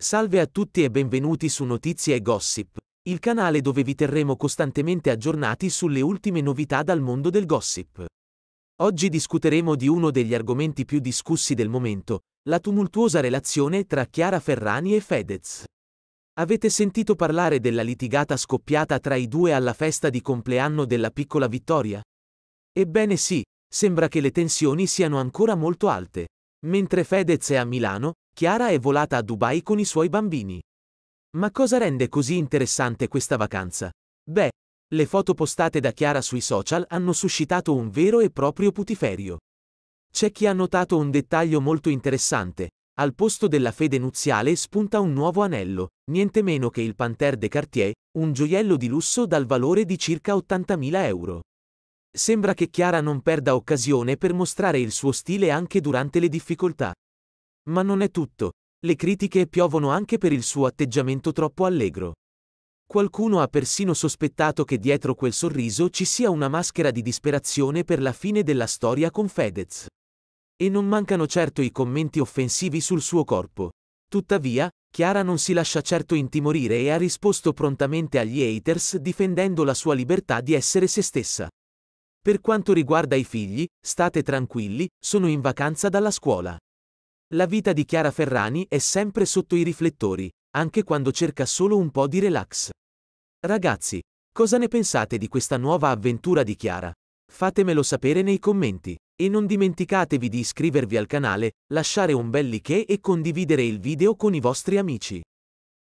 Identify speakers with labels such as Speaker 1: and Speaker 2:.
Speaker 1: Salve a tutti e benvenuti su Notizie e Gossip, il canale dove vi terremo costantemente aggiornati sulle ultime novità dal mondo del gossip. Oggi discuteremo di uno degli argomenti più discussi del momento, la tumultuosa relazione tra Chiara Ferrani e Fedez. Avete sentito parlare della litigata scoppiata tra i due alla festa di compleanno della piccola Vittoria? Ebbene sì, sembra che le tensioni siano ancora molto alte. Mentre Fedez è a Milano, Chiara è volata a Dubai con i suoi bambini. Ma cosa rende così interessante questa vacanza? Beh, le foto postate da Chiara sui social hanno suscitato un vero e proprio putiferio. C'è chi ha notato un dettaglio molto interessante. Al posto della fede nuziale spunta un nuovo anello, niente meno che il Panther de Cartier, un gioiello di lusso dal valore di circa 80.000 euro. Sembra che Chiara non perda occasione per mostrare il suo stile anche durante le difficoltà. Ma non è tutto. Le critiche piovono anche per il suo atteggiamento troppo allegro. Qualcuno ha persino sospettato che dietro quel sorriso ci sia una maschera di disperazione per la fine della storia con Fedez. E non mancano certo i commenti offensivi sul suo corpo. Tuttavia, Chiara non si lascia certo intimorire e ha risposto prontamente agli haters difendendo la sua libertà di essere se stessa. Per quanto riguarda i figli, state tranquilli, sono in vacanza dalla scuola. La vita di Chiara Ferrani è sempre sotto i riflettori, anche quando cerca solo un po' di relax. Ragazzi, cosa ne pensate di questa nuova avventura di Chiara? Fatemelo sapere nei commenti e non dimenticatevi di iscrivervi al canale, lasciare un bel like e condividere il video con i vostri amici.